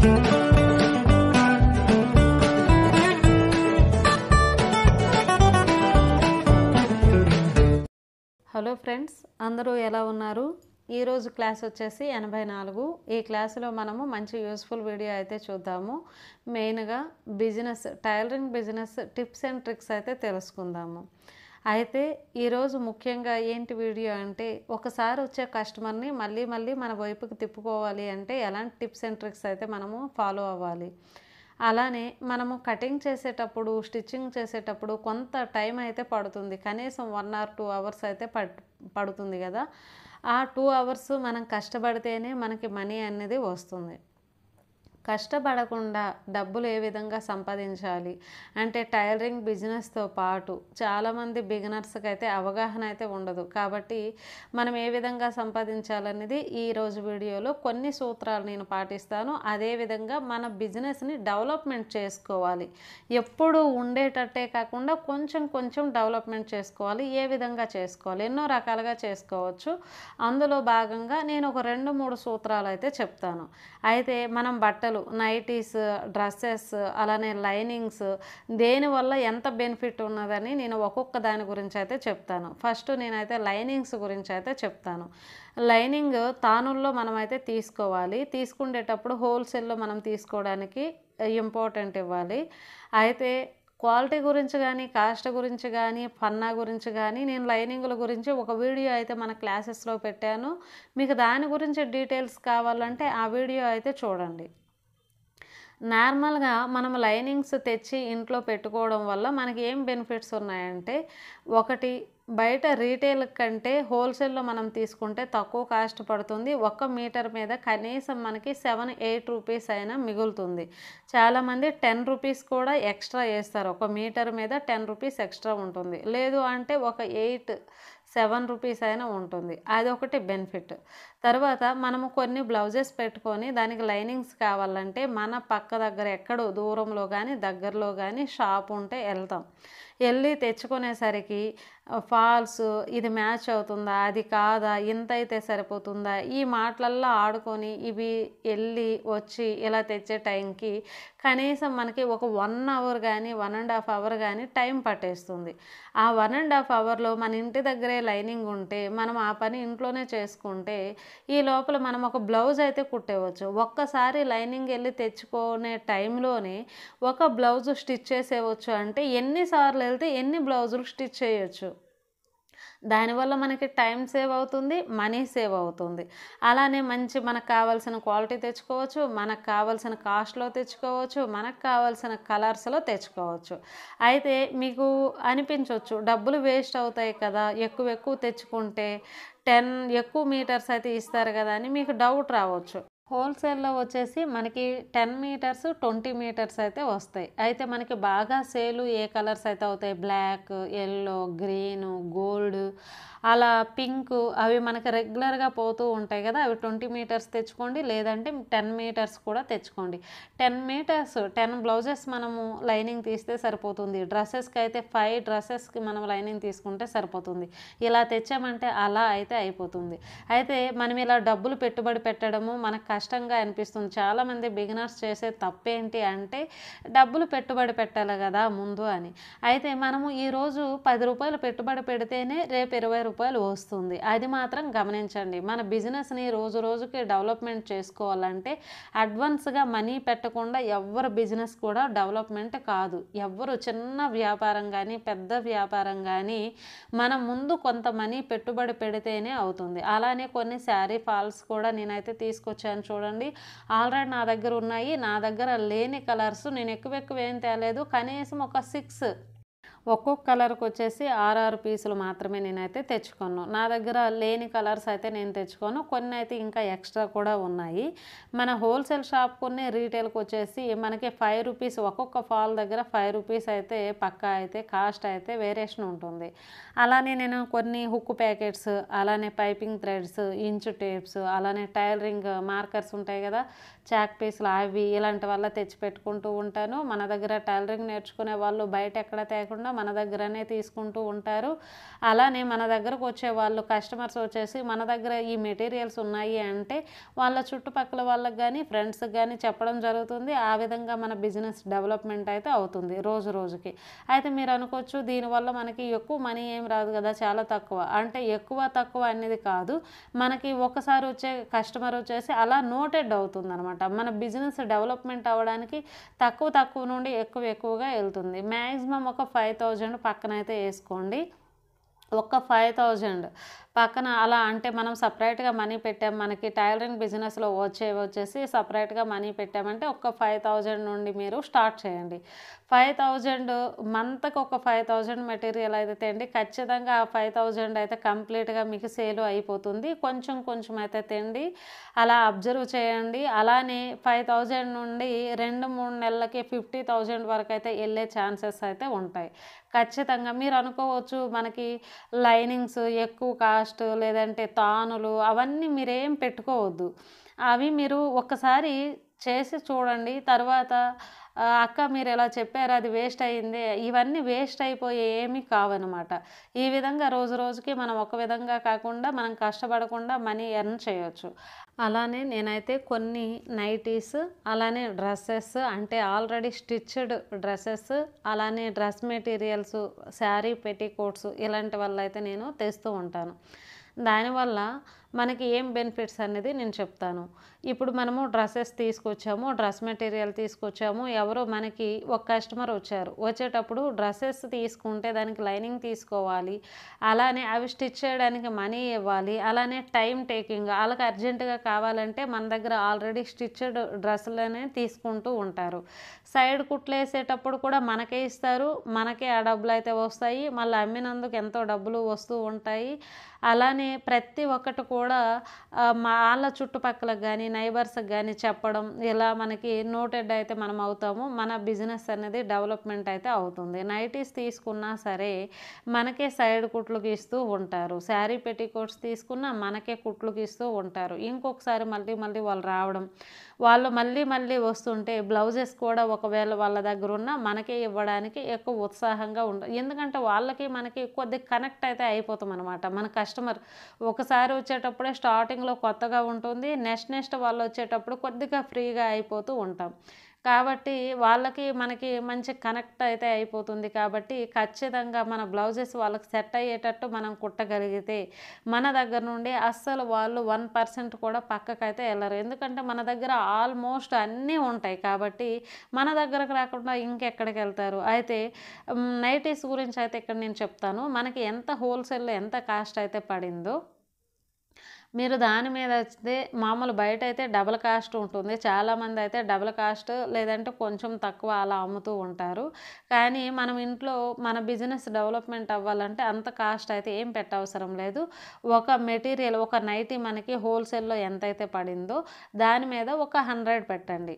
hello friends అందరూ ఎలా ఉన్నారు ఈరోజు క్లాస్ వచ్చేసి ఎనభై నాలుగు ఈ క్లాసులో మనము మంచి యూస్ఫుల్ వీడియో అయితే చూద్దాము మెయిన్గా business tailoring business tips and tricks అయితే తెలుసుకుందాము అయితే ఈరోజు ముఖ్యంగా ఏంటి వీడియో అంటే ఒకసారి వచ్చే కస్టమర్ని మళ్ళీ మళ్ళీ మన వైపుకి తిప్పుకోవాలి అంటే ఎలాంటి టిప్స్ అండ్ ట్రిక్స్ అయితే మనము ఫాలో అవ్వాలి అలానే మనము కటింగ్ చేసేటప్పుడు స్టిచ్చింగ్ చేసేటప్పుడు కొంత టైం అయితే పడుతుంది కనీసం వన్ ఆర్ టూ అవర్స్ అయితే పడుతుంది కదా ఆ టూ అవర్స్ మనం కష్టపడితేనే మనకి మనీ అనేది వస్తుంది కష్టపడకుండా డబ్బులు ఏ విధంగా సంపాదించాలి అంటే టైలరింగ్ బిజినెస్తో పాటు చాలామంది బిగినర్స్కి అయితే అవగాహన అయితే ఉండదు కాబట్టి మనం ఏ విధంగా సంపాదించాలనేది ఈరోజు వీడియోలో కొన్ని సూత్రాలు నేను పాటిస్తాను అదేవిధంగా మన బిజినెస్ని డెవలప్మెంట్ చేసుకోవాలి ఎప్పుడు ఉండేటట్టే కాకుండా కొంచెం కొంచెం డెవలప్మెంట్ చేసుకోవాలి ఏ విధంగా చేసుకోవాలి ఎన్నో రకాలుగా చేసుకోవచ్చు అందులో భాగంగా నేను ఒక రెండు మూడు సూత్రాలు అయితే చెప్తాను అయితే మనం బట్టలు బట్టలు నైటీస్ డ్రెస్సెస్ అలానే లైనింగ్స్ దేనివల్ల ఎంత బెనిఫిట్ ఉన్నదని నేను ఒక్కొక్క దాని గురించి అయితే చెప్తాను ఫస్ట్ నేనైతే లైనింగ్స్ గురించి అయితే చెప్తాను లైనింగ్ తానుల్లో మనమైతే తీసుకోవాలి తీసుకునేటప్పుడు హోల్సేల్లో మనం తీసుకోవడానికి ఇంపార్టెంట్ ఇవ్వాలి అయితే క్వాలిటీ గురించి కానీ కాస్ట్ గురించి కానీ పన్నా గురించి కానీ నేను లైనింగ్ల గురించి ఒక వీడియో అయితే మన క్లాసెస్లో పెట్టాను మీకు దాని గురించి డీటెయిల్స్ కావాలంటే ఆ వీడియో అయితే చూడండి నార్మల్గా మనం లైనింగ్స్ తెచ్చి ఇంట్లో పెట్టుకోవడం వల్ల మనకి ఏం బెనిఫిట్స్ ఉన్నాయంటే ఒకటి బయట రీటైల్ కంటే హోల్సేల్లో మనం తీసుకుంటే తక్కువ కాస్ట్ పడుతుంది ఒక్క మీటర్ మీద కనీసం మనకి సెవెన్ ఎయిట్ రూపీస్ అయినా మిగులుతుంది చాలామంది టెన్ రూపీస్ కూడా ఎక్స్ట్రా వేస్తారు ఒక మీటర్ మీద టెన్ రూపీస్ ఎక్స్ట్రా ఉంటుంది లేదు అంటే ఒక ఎయిట్ సెవెన్ రూపీస్ అయినా ఉంటుంది అదొకటి బెనిఫిట్ తర్వాత మనము కొన్ని బ్లౌజెస్ పెట్టుకొని దానికి లైనింగ్స్ కావాలంటే మన పక్క దగ్గర ఎక్కడో దూరంలో కానీ దగ్గరలో కానీ షాప్ ఉంటే వెళ్తాం వెళ్ళి తెచ్చుకునేసరికి ఫాల్స్ ఇది మ్యాచ్ అవుతుందా అది కాదా ఇంత అయితే సరిపోతుందా ఈ మాటలల్లో ఆడుకొని ఇవి వెళ్ళి వచ్చి ఇలా తెచ్చే టైంకి కనీసం మనకి ఒక వన్ అవర్ కానీ వన్ అండ్ హాఫ్ అవర్ కానీ టైం పట్టేస్తుంది ఆ వన్ అండ్ హాఫ్ అవర్లో మన ఇంటి దగ్గరే లైనింగ్ ఉంటే మనం ఆ పని ఇంట్లోనే చేసుకుంటే ఈ లోపల మనం ఒక బ్లౌజ్ అయితే కుట్టేవచ్చు ఒక్కసారి లైనింగ్ వెళ్ళి తెచ్చుకునే టైంలోనే ఒక బ్లౌజ్ స్టిచ్ చేసేవచ్చు అంటే ఎన్నిసార్లు వెళ్తే ఎన్ని బ్లౌజులు స్టిచ్ చేయొచ్చు దానివల్ల మనకి టైం సేవ్ అవుతుంది మనీ సేవ్ అవుతుంది అలానే మంచి మనకు కావాల్సిన క్వాలిటీ తెచ్చుకోవచ్చు మనకు కావాల్సిన కాస్ట్లో తెచ్చుకోవచ్చు మనకు కావాల్సిన కలర్స్లో తెచ్చుకోవచ్చు అయితే మీకు అనిపించవచ్చు డబ్బులు వేస్ట్ అవుతాయి కదా ఎక్కువ ఎక్కువ తెచ్చుకుంటే టెన్ ఎక్కువ మీటర్స్ అయితే ఇస్తారు కదా అని మీకు డౌట్ రావచ్చు హోల్సేల్లో వచ్చేసి మనకి టెన్ మీటర్స్ ట్వంటీ మీటర్స్ అయితే వస్తాయి అయితే మనకి బాగా సేలు ఏ కలర్స్ అయితే అవుతాయి బ్లాక్ ఎల్లో గ్రీన్ గోల్డ్ అలా పింక్ అవి మనకి రెగ్యులర్గా పోతూ ఉంటాయి కదా అవి ట్వంటీ మీటర్స్ తెచ్చుకోండి లేదంటే టెన్ మీటర్స్ కూడా తెచ్చుకోండి టెన్ మీటర్స్ టెన్ బ్లౌజెస్ మనము లైనింగ్ తీస్తే సరిపోతుంది డ్రెస్సెస్కి అయితే ఫైవ్ డ్రెస్సెస్కి మనం లైనింగ్ తీసుకుంటే సరిపోతుంది ఇలా తెచ్చామంటే అలా అయితే అయిపోతుంది అయితే మనం ఇలా డబ్బులు పెట్టుబడి పెట్టడము మనకు కష్టంగా అనిపిస్తుంది చాలామంది బిగినర్స్ చేసే తప్పేంటి అంటే డబ్బులు పెట్టుబడి పెట్టాలి కదా ముందు అని అయితే మనము ఈరోజు పది రూపాయలు పెట్టుబడి పెడితేనే రేపు ఇరవై రూపాయలు వస్తుంది అది మాత్రం గమనించండి మన బిజినెస్ని రోజు రోజుకి డెవలప్మెంట్ చేసుకోవాలంటే అడ్వాన్స్గా మనీ పెట్టకుండా ఎవరు బిజినెస్ కూడా డెవలప్మెంట్ కాదు ఎవరు చిన్న వ్యాపారం కానీ పెద్ద వ్యాపారం కానీ మనం ముందు కొంత మనీ పెట్టుబడి పెడితేనే అవుతుంది అలానే కొన్ని శారీ ఫాల్స్ కూడా నేనైతే తీసుకొచ్చాను చూడండి ఆల్రెడీ నా దగ్గర ఉన్నాయి నా దగ్గర లేని కలర్స్ నేను ఎక్కువ ఎక్కువ ఏం తేలేదు కనీసం ఒక సిక్స్ ఒక్కొక్క కలర్కి వచ్చేసి ఆరు పీసులు మాత్రమే నేనైతే తెచ్చుకోను నా దగ్గర లేని కలర్స్ అయితే నేను తెచ్చుకోను కొన్ని అయితే ఇంకా ఎక్స్ట్రా కూడా ఉన్నాయి మన హోల్సేల్ షాప్ కొన్ని రీటైల్కి వచ్చేసి మనకి ఫైవ్ రూపీస్ ఒక్కొక్క ఫాల్ దగ్గర ఫైవ్ రూపీస్ అయితే పక్కా అయితే కాస్ట్ అయితే వేరియేషన్ ఉంటుంది అలానే నేను కొన్ని హుక్ ప్యాకెట్స్ అలానే పైపింగ్ థ్రెడ్స్ ఇంచ్ టేప్స్ అలానే టైలరింగ్ మార్కర్స్ ఉంటాయి కదా చాక్ పీసులు అవి ఇలాంటి వల్ల తెచ్చి పెట్టుకుంటూ ఉంటాను మన దగ్గర టైలరింగ్ నేర్చుకునే వాళ్ళు బయట ఎక్కడ తేకుండా మన దగ్గరనే తీసుకుంటూ ఉంటారు అలానే మన దగ్గరకు వచ్చే వాళ్ళు కస్టమర్స్ వచ్చేసి మన దగ్గర ఈ మెటీరియల్స్ ఉన్నాయి అంటే వాళ్ళ చుట్టుపక్కల వాళ్ళకి కానీ ఫ్రెండ్స్కి కానీ చెప్పడం జరుగుతుంది ఆ విధంగా మన బిజినెస్ డెవలప్మెంట్ అయితే అవుతుంది రోజు రోజుకి అయితే మీరు అనుకోవచ్చు దీనివల్ల మనకి ఎక్కువ మనీ ఏం రాదు కదా చాలా తక్కువ అంటే ఎక్కువ తక్కువ అనేది కాదు మనకి ఒకసారి వచ్చే కస్టమర్ వచ్చేసి అలా నోటెడ్ అవుతుంది అనమాట మన బిజినెస్ డెవలప్మెంట్ అవ్వడానికి తక్కువ తక్కువ నుండి ఎక్కువ ఎక్కువగా వెళ్తుంది మ్యాక్సిమం ఒక ఫైవ్ థౌజండ్ అయితే వేసుకోండి ఒక్క ఫైవ్ థౌజండ్ పక్కన అలా అంటే మనం సపరేట్గా మనీ పెట్టాం మనకి టైలరింగ్ బిజినెస్లో వచ్చే వచ్చేసి సపరేట్గా మనీ పెట్టామంటే ఒక ఫైవ్ థౌజండ్ నుండి మీరు స్టార్ట్ చేయండి ఫైవ్ థౌజండ్ మంత్కి ఒక ఫైవ్ థౌజండ్ మెటీరియల్ అయితే అండి ఖచ్చితంగా ఆ ఫైవ్ థౌజండ్ అయితే కంప్లీట్గా మీకు సేల్ అయిపోతుంది కొంచెం కొంచెం అయితే తెండి అలా అబ్జర్వ్ చేయండి అలానే ఫైవ్ థౌజండ్ నుండి రెండు మూడు నెలలకి ఫిఫ్టీ థౌజండ్ వరకు అయితే వెళ్ళే ఛాన్సెస్ అయితే ఉంటాయి ఖచ్చితంగా మీరు అనుకోవచ్చు మనకి లైనింగ్స్ ఎక్కువ కాస్ట్ కాస్ట్ లేదంటే తానులు అవన్నీ మీరేం పెట్టుకోవద్దు అవి మీరు ఒక్కసారి చేసి చూడండి తర్వాత అక్క మీరు ఇలా చెప్పారు అది వేస్ట్ అయ్యింది ఇవన్నీ వేస్ట్ అయిపోయి ఏమీ కావనమాట ఈ విధంగా రోజు రోజుకి మనం ఒక విధంగా కాకుండా మనం కష్టపడకుండా మనీ ఎర్న్ చేయొచ్చు అలానే నేనైతే కొన్ని నైటీస్ అలానే డ్రెస్సెస్ అంటే ఆల్రెడీ స్టిచ్డ్ డ్రెస్సెస్ అలానే డ్రెస్ మెటీరియల్స్ శారీ కోట్స్ ఇలాంటి వల్ల అయితే నేను తెస్తూ ఉంటాను దానివల్ల మనకి ఏం బెనిఫిట్స్ అనేది నేను చెప్తాను ఇప్పుడు మనము డ్రెస్సెస్ తీసుకొచ్చాము డ్రెస్ మెటీరియల్ తీసుకొచ్చాము ఎవరో మనకి ఒక కస్టమర్ వచ్చారు వచ్చేటప్పుడు డ్రెస్సెస్ తీసుకుంటే దానికి లైనింగ్ తీసుకోవాలి అలానే అవి స్టిచ్ చేయడానికి మనీ ఇవ్వాలి అలానే టైం టేకింగ్ వాళ్ళకి అర్జెంటుగా కావాలంటే మన దగ్గర ఆల్రెడీ స్టిచ్డ్ డ్రెస్సులనే తీసుకుంటూ ఉంటారు సైడ్ కుట్లేసేటప్పుడు కూడా మనకే ఇస్తారు మనకే ఆ డబ్బులు అయితే వస్తాయి మళ్ళీ అమ్మినందుకు ఎంతో డబ్బులు వస్తూ ఉంటాయి అలానే ప్రతి ఒక్కటి కూడా వాళ్ళ చుట్టుపక్కలకు కానీ నైబర్స్కి కానీ చెప్పడం ఇలా మనకి నోటెడ్ అయితే మనం అవుతాము మన బిజినెస్ అనేది డెవలప్మెంట్ అయితే అవుతుంది నైటీస్ తీసుకున్నా సరే మనకే సైడ్ కుట్లకు ఇస్తూ ఉంటారు శారీ పెట్టికోట్స్ తీసుకున్నా మనకే కుట్లకు ఇస్తూ ఉంటారు ఇంకొకసారి మళ్ళీ మళ్ళీ వాళ్ళు రావడం వాళ్ళు మళ్ళీ మళ్ళీ వస్తుంటే బ్లౌజెస్ కూడా ఒకవేళ వాళ్ళ దగ్గర ఉన్నా మనకే ఇవ్వడానికి ఎక్కువ ఉత్సాహంగా ఉండదు ఎందుకంటే వాళ్ళకి మనకి కొద్ది కనెక్ట్ అయితే అయిపోతాం అనమాట మన కస్టమర్ ఒకసారి వచ్చేటప్పుడే స్టార్టింగ్లో కొత్తగా ఉంటుంది నెక్స్ట్ నెక్స్ట్ వాళ్ళు వచ్చేటప్పుడు కొద్దిగా ఫ్రీగా అయిపోతూ ఉంటాం కాబట్టి వాళ్ళకి మనకి మంచి కనెక్ట్ అయితే అయిపోతుంది కాబట్టి ఖచ్చితంగా మన బ్లౌజెస్ వాళ్ళకి సెట్ అయ్యేటట్టు మనం కుట్టగలిగితే మన దగ్గర నుండి అస్సలు వాళ్ళు వన్ పర్సెంట్ కూడా పక్కకైతే వెళ్ళరు ఎందుకంటే మన దగ్గర ఆల్మోస్ట్ అన్నీ ఉంటాయి కాబట్టి మన దగ్గరకు రాకుండా ఇంకెక్కడికి వెళ్తారు అయితే నైటీస్ గురించి అయితే ఇక్కడ నేను చెప్తాను మనకి ఎంత హోల్సేల్లో ఎంత కాస్ట్ అయితే పడిందో మీరు దాని మీద వస్తే మామూలు బయట అయితే డబల్ కాస్ట్ ఉంటుంది చాలామంది అయితే డబల్ కాస్ట్ లేదంటే కొంచెం తక్కువ అలా అమ్ముతూ ఉంటారు కానీ మనం ఇంట్లో మన బిజినెస్ డెవలప్మెంట్ అవ్వాలంటే అంత కాస్ట్ అయితే ఏం పెట్టవసరం లేదు ఒక మెటీరియల్ ఒక నైటీ మనకి హోల్సేల్లో ఎంతైతే పడిందో దాని మీద ఒక హండ్రెడ్ పెట్టండి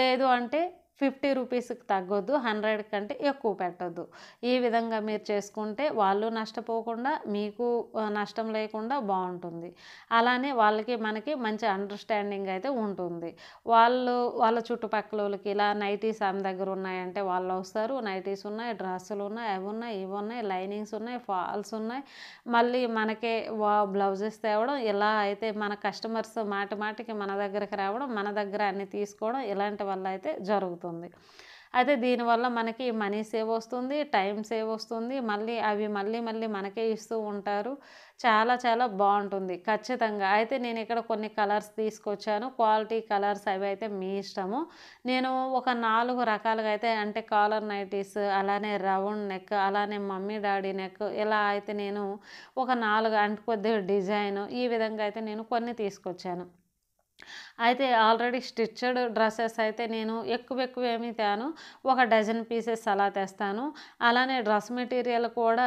లేదు అంటే ఫిఫ్టీ రూపీస్కి తగ్గొద్దు హండ్రెడ్ కంటే ఎక్కువ పెట్టద్దు ఈ విధంగా మీరు చేసుకుంటే వాళ్ళు నష్టపోకుండా మీకు నష్టం లేకుండా బాగుంటుంది అలానే వాళ్ళకి మనకి మంచి అండర్స్టాండింగ్ అయితే ఉంటుంది వాళ్ళు వాళ్ళ చుట్టుపక్కల వాళ్ళకి ఇలా నైటీస్ ఆమె దగ్గర ఉన్నాయంటే వాళ్ళు వస్తారు నైటీస్ ఉన్నాయి డ్రెస్సులు ఉన్నాయి అవి ఉన్నాయి ఇవి ఉన్నాయి లైనింగ్స్ ఉన్నాయి ఫాల్స్ ఉన్నాయి మళ్ళీ మనకే బ్లౌజెస్ తేవడం ఇలా అయితే మన కస్టమర్స్ మాటి మాటికి మన దగ్గరికి రావడం మన దగ్గర అన్ని తీసుకోవడం ఇలాంటి వల్ల అయితే జరుగుతుంది అవుతుంది అయితే దీనివల్ల మనకి మనీ సేవ్ వస్తుంది టైం సేవ్ వస్తుంది మళ్ళీ అవి మళ్ళీ మళ్ళీ మనకే ఇస్తూ ఉంటారు చాలా చాలా బాగుంటుంది ఖచ్చితంగా అయితే నేను ఇక్కడ కొన్ని కలర్స్ తీసుకొచ్చాను క్వాలిటీ కలర్స్ అవి అయితే మీ ఇష్టము నేను ఒక నాలుగు రకాలుగా అయితే అంటే కాలర్ నైటీస్ అలానే రౌండ్ నెక్ అలానే మమ్మీ డాడీ నెక్ ఇలా అయితే నేను ఒక నాలుగు అంటే కొద్దిగా డిజైన్ ఈ విధంగా అయితే నేను కొన్ని తీసుకొచ్చాను అయితే ఆల్రెడీ స్టిచ్డ్ డ్రెస్సెస్ అయితే నేను ఎక్కువ ఎక్కువ ఏమి తేను ఒక డజన్ పీసెస్ అలా తెస్తాను అలానే డ్రెస్ మెటీరియల్ కూడా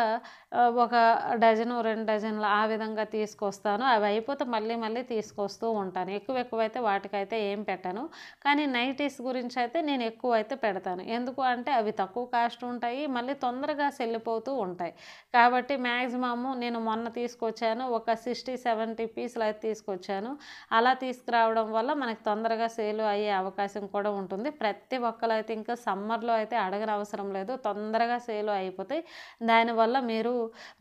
ఒక డజను రెండు డజన్లు ఆ విధంగా తీసుకొస్తాను అవి అయిపోతే మళ్ళీ మళ్ళీ తీసుకొస్తూ ఉంటాను ఎక్కువ ఎక్కువైతే వాటికైతే ఏం పెట్టను కానీ నైటీస్ గురించి అయితే నేను ఎక్కువ అయితే పెడతాను ఎందుకు అంటే అవి తక్కువ కాస్ట్ ఉంటాయి మళ్ళీ తొందరగా సెల్లిపోతూ ఉంటాయి కాబట్టి మ్యాక్సిమము నేను మొన్న తీసుకొచ్చాను ఒక సిక్స్టీ సెవెంటీ పీసులు అయితే తీసుకొచ్చాను అలా తీసుకురావడం వల్ల మనకు తొందరగా సేలు అయ్యే అవకాశం కూడా ఉంటుంది ప్రతి ఒక్కరు అయితే ఇంకా సమ్మర్లో అయితే అడగని అవసరం లేదు తొందరగా సేల్ అయిపోతాయి దానివల్ల మీరు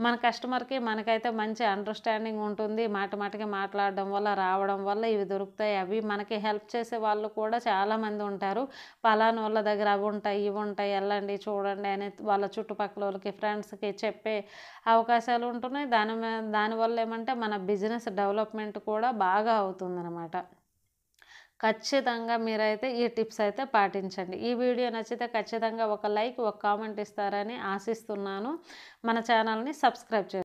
మన కస్టమర్కి మనకైతే మంచి అండర్స్టాండింగ్ ఉంటుంది మాట మాటకి మాట్లాడడం వల్ల రావడం వల్ల ఇవి దొరుకుతాయి అవి మనకి హెల్ప్ చేసే వాళ్ళు కూడా చాలామంది ఉంటారు పలాన వాళ్ళ దగ్గర అవి ఉంటాయి ఇవి ఉంటాయి వెళ్ళండి చూడండి అని వాళ్ళ చుట్టుపక్కల వాళ్ళకి ఫ్రెండ్స్కి చెప్పే అవకాశాలు ఉంటున్నాయి దాని దానివల్ల ఏమంటే మన బిజినెస్ డెవలప్మెంట్ కూడా బాగా అవుతుందన్నమాట ఖచ్చితంగా మీరైతే ఈ టిప్స్ అయితే పాటించండి ఈ వీడియో నచ్చితే ఖచ్చితంగా ఒక లైక్ ఒక కామెంట్ ఇస్తారని ఆశిస్తున్నాను మన ఛానల్ని సబ్స్క్రైబ్ చేయండి